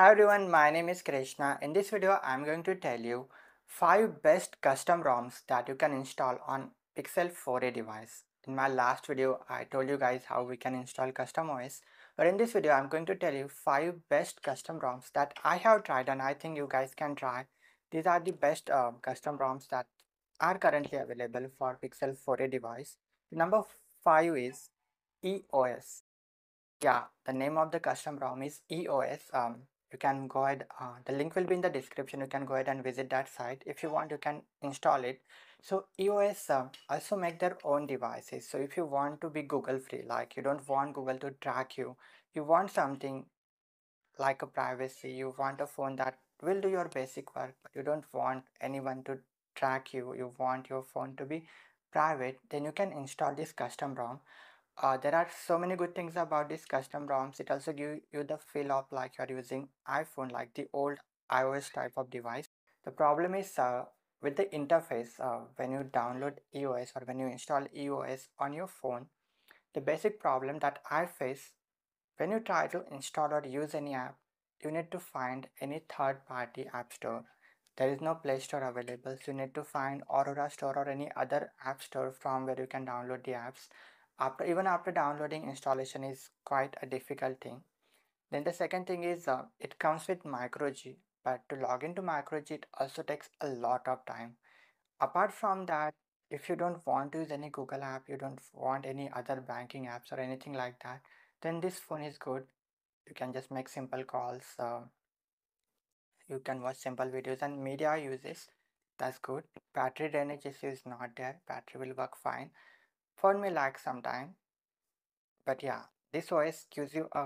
Hi everyone, my name is Krishna. In this video, I'm going to tell you 5 best custom ROMs that you can install on Pixel 4a device. In my last video, I told you guys how we can install custom OS. But in this video, I'm going to tell you 5 best custom ROMs that I have tried and I think you guys can try. These are the best uh, custom ROMs that are currently available for Pixel 4a device. Number 5 is EOS. Yeah, the name of the custom ROM is EOS. Um, you can go ahead uh, the link will be in the description you can go ahead and visit that site if you want you can install it so eos uh, also make their own devices so if you want to be google free like you don't want google to track you you want something like a privacy you want a phone that will do your basic work but you don't want anyone to track you you want your phone to be private then you can install this custom rom uh, there are so many good things about these custom ROMs. It also gives you the feel of like you're using iPhone, like the old iOS type of device. The problem is uh, with the interface, uh, when you download EOS or when you install EOS on your phone, the basic problem that I face when you try to install or use any app, you need to find any third party app store. There is no Play Store available, so you need to find Aurora Store or any other app store from where you can download the apps after even after downloading installation is quite a difficult thing then the second thing is uh, it comes with microg but to log into microg it also takes a lot of time apart from that if you don't want to use any google app you don't want any other banking apps or anything like that then this phone is good you can just make simple calls uh, you can watch simple videos and media uses that's good battery drainage issue is not there battery will work fine phone may lag sometime but yeah this OS gives you a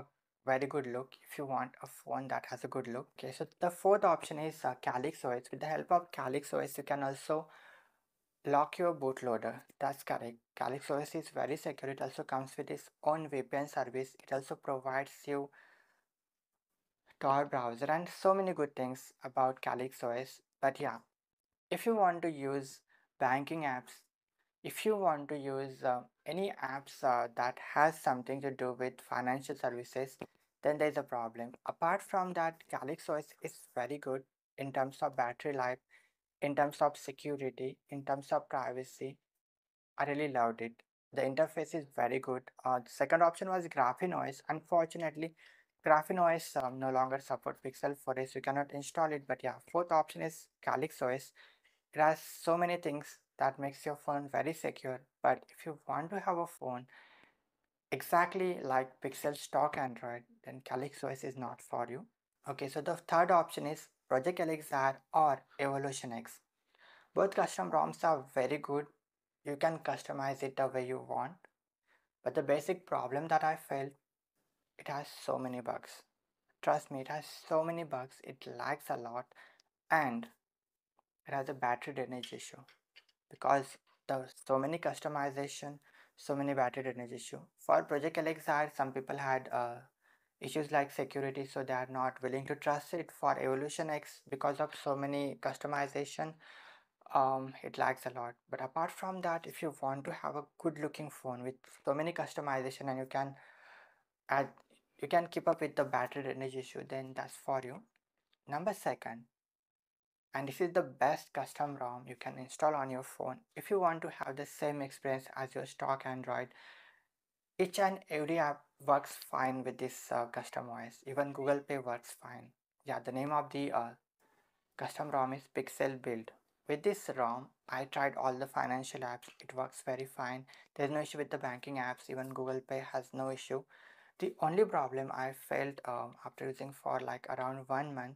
very good look if you want a phone that has a good look okay so the fourth option is uh, Calyx OS with the help of Calyx OS you can also lock your bootloader that's correct Calyx OS is very secure it also comes with its own VPN service it also provides you Tor browser and so many good things about Calyx OS but yeah if you want to use banking apps if you want to use uh, any apps uh, that has something to do with financial services then there's a problem apart from that galaxy is very good in terms of battery life in terms of security in terms of privacy i really loved it the interface is very good uh, the second option was graphene os unfortunately graphene os um, no longer support pixel 4s you cannot install it but yeah fourth option is galaxy os it has so many things that makes your phone very secure. But if you want to have a phone exactly like Pixel stock Android, then Calyx OS is not for you. Okay, so the third option is Project Elixir or Evolution X. Both custom ROMs are very good. You can customize it the way you want. But the basic problem that I felt, it has so many bugs. Trust me, it has so many bugs. It lags a lot and it has a battery drainage issue because there's so many customization, so many battery drainage issue. For Project Alexar, some people had uh, issues like security, so they are not willing to trust it. For Evolution X, because of so many customization, um, it lags a lot. But apart from that, if you want to have a good looking phone with so many customization and you can add, you can keep up with the battery drainage issue, then that's for you. Number second, and this is the best custom ROM you can install on your phone if you want to have the same experience as your stock Android. Each and every app works fine with this uh, custom OS. Even Google Pay works fine. Yeah, the name of the uh, custom ROM is Pixel Build. With this ROM, I tried all the financial apps. It works very fine. There's no issue with the banking apps. Even Google Pay has no issue. The only problem I felt um, after using for like around one month,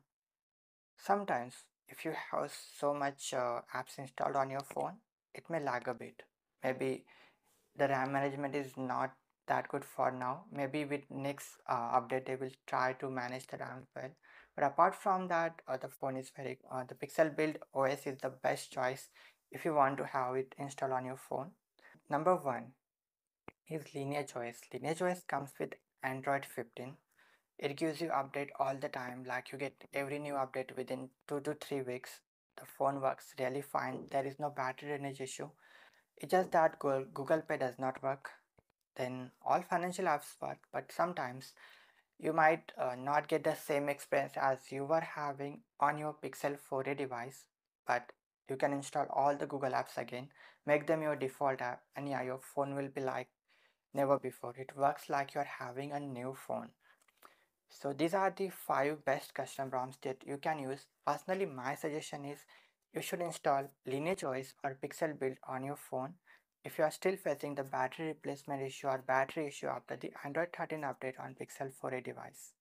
sometimes if you have so much uh, apps installed on your phone it may lag a bit maybe the ram management is not that good for now maybe with next uh, update they will try to manage the ram well but apart from that uh, the phone is very uh, the pixel build os is the best choice if you want to have it installed on your phone number one is lineage os lineage os comes with android 15 it gives you update all the time like you get every new update within two to three weeks the phone works really fine there is no battery energy issue it's just that google pay does not work then all financial apps work but sometimes you might uh, not get the same experience as you were having on your pixel 4a device but you can install all the google apps again make them your default app and yeah your phone will be like never before it works like you're having a new phone so these are the five best custom ROMs that you can use. Personally, my suggestion is you should install LineageOS or Pixel Build on your phone. If you are still facing the battery replacement issue or battery issue after the Android 13 update on Pixel 4a device.